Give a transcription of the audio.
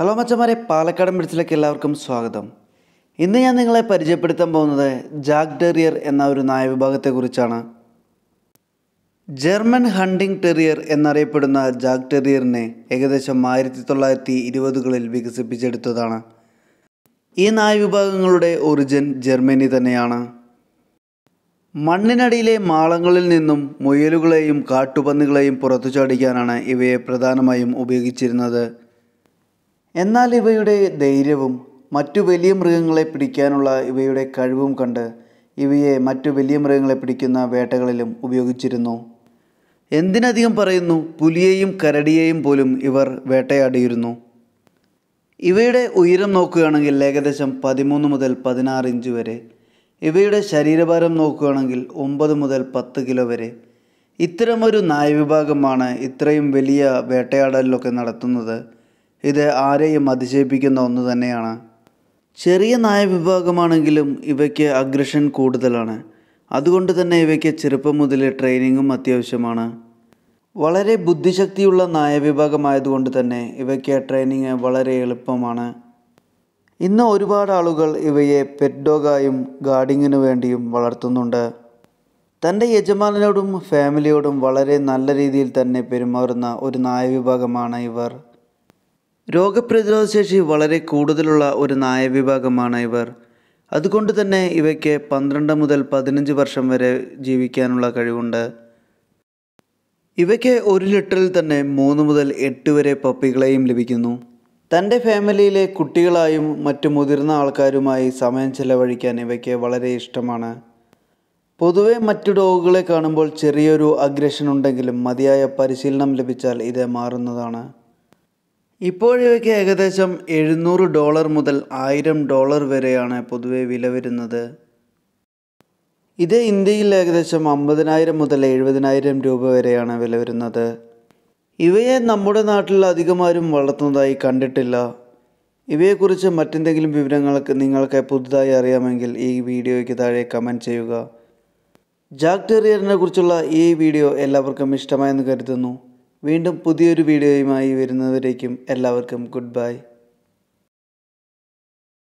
hello മച്ചന്മാരെ പാലക്കാട് മെഡിച്ചിലേക്ക് എല്ലാവർക്കും സ്വാഗതം ഇന്ന് ഞാൻ നിങ്ങളെ പരിചയപ്പെടുത്താൻ പോകുന്നത് ജാക്ക് ടെറിയർ എന്ന ഒരു നായവിഭാഗത്തെക്കുറിച്ചാണ് ജർമ്മൻ ഹണ്ടിംഗ് ടെറിയർ എന്നറിയപ്പെടുന്ന ജാക്ക് ടെറിയറിനെ ഏകദേശം ആയിരത്തി തൊള്ളായിരത്തി ഇരുപതുകളിൽ വികസിപ്പിച്ചെടുത്തതാണ് ഈ നായവിഭാഗങ്ങളുടെ ഒറിജിൻ ജർമ്മനി തന്നെയാണ് മണ്ണിനടിയിലെ മാളങ്ങളിൽ നിന്നും മുയലുകളെയും കാട്ടുപന്നികളെയും പുറത്തു ചാടിക്കാനാണ് ഇവയെ പ്രധാനമായും ഉപയോഗിച്ചിരുന്നത് എന്നാൽ ഇവയുടെ ധൈര്യവും മറ്റു വലിയ മൃഗങ്ങളെ പിടിക്കാനുള്ള ഇവയുടെ കഴിവും കണ്ട് ഇവയെ മറ്റു വലിയ മൃഗങ്ങളെ പിടിക്കുന്ന വേട്ടകളിലും ഉപയോഗിച്ചിരുന്നു എന്തിനധികം പറയുന്നു പുലിയെയും കരടിയെയും പോലും ഇവർ വേട്ടയാടിയിരുന്നു ഇവയുടെ ഉയരം നോക്കുകയാണെങ്കിൽ ഏകദേശം പതിമൂന്ന് മുതൽ പതിനാറ് ഇഞ്ച് വരെ ഇവയുടെ ശരീരഭാരം നോക്കുകയാണെങ്കിൽ ഒമ്പത് മുതൽ പത്ത് കിലോ വരെ ഇത്തരമൊരു നായവിഭാഗമാണ് ഇത്രയും വലിയ വേട്ടയാടലിലൊക്കെ നടത്തുന്നത് ഇത് ആരെയും അതിശയിപ്പിക്കുന്ന ഒന്ന് തന്നെയാണ് ചെറിയ നായ വിഭാഗമാണെങ്കിലും ഇവയ്ക്ക് അഗ്രഷൻ കൂടുതലാണ് അതുകൊണ്ട് തന്നെ ഇവയ്ക്ക് ചെറുപ്പം മുതൽ ട്രെയിനിങ്ങും അത്യാവശ്യമാണ് വളരെ ബുദ്ധിശക്തിയുള്ള നായ വിഭാഗമായതുകൊണ്ട് തന്നെ ഇവയ്ക്ക് ട്രെയിനിങ് വളരെ എളുപ്പമാണ് ഇന്ന് ഒരുപാട് ആളുകൾ ഇവയെ പെറ്റ് ഡോഗായും വേണ്ടിയും വളർത്തുന്നുണ്ട് തൻ്റെ യജമാനോടും ഫാമിലിയോടും വളരെ നല്ല രീതിയിൽ തന്നെ പെരുമാറുന്ന ഒരു നായ വിഭാഗമാണ് ഇവർ രോഗപ്രതിരോധ ശേഷി വളരെ കൂടുതലുള്ള ഒരു നായവിഭാഗമാണ് ഇവർ അതുകൊണ്ട് തന്നെ ഇവയ്ക്ക് പന്ത്രണ്ട് മുതൽ പതിനഞ്ച് വർഷം വരെ ജീവിക്കാനുള്ള കഴിവുണ്ട് ഇവയ്ക്ക് ഒരു ലിറ്ററിൽ തന്നെ മൂന്ന് മുതൽ എട്ട് വരെ പപ്പികളെയും ലഭിക്കുന്നു തൻ്റെ ഫാമിലിയിലെ കുട്ടികളായും മറ്റു മുതിർന്ന ആൾക്കാരുമായി സമയം ചെലവഴിക്കാൻ ഇവയ്ക്ക് വളരെ ഇഷ്ടമാണ് പൊതുവെ മറ്റു ഡോഗുകളെ കാണുമ്പോൾ ചെറിയൊരു അഗ്രഷൻ ഉണ്ടെങ്കിലും മതിയായ പരിശീലനം ലഭിച്ചാൽ ഇത് മാറുന്നതാണ് ഇപ്പോഴിവയ്ക്ക് ഏകദേശം എഴുന്നൂറ് ഡോളർ മുതൽ ആയിരം ഡോളർ വരെയാണ് പൊതുവെ വില വരുന്നത് ഇത് ഇന്ത്യയിൽ ഏകദേശം അമ്പതിനായിരം മുതൽ എഴുപതിനായിരം രൂപ വരെയാണ് വില വരുന്നത് ഇവയെ നമ്മുടെ നാട്ടിൽ അധികമാരും വളർത്തുന്നതായി കണ്ടിട്ടില്ല ഇവയെക്കുറിച്ച് മറ്റെന്തെങ്കിലും വിവരങ്ങൾക്ക് നിങ്ങൾക്ക് പുതുതായി അറിയാമെങ്കിൽ ഈ വീഡിയോയ്ക്ക് താഴെ കമൻറ്റ് ചെയ്യുക ജാക്ടേറിയറിനെ കുറിച്ചുള്ള ഈ വീഡിയോ എല്ലാവർക്കും ഇഷ്ടമായെന്ന് കരുതുന്നു വീണ്ടും പുതിയൊരു വീഡിയോയുമായി വരുന്നവരേക്കും എല്ലാവർക്കും ഗുഡ് ബൈ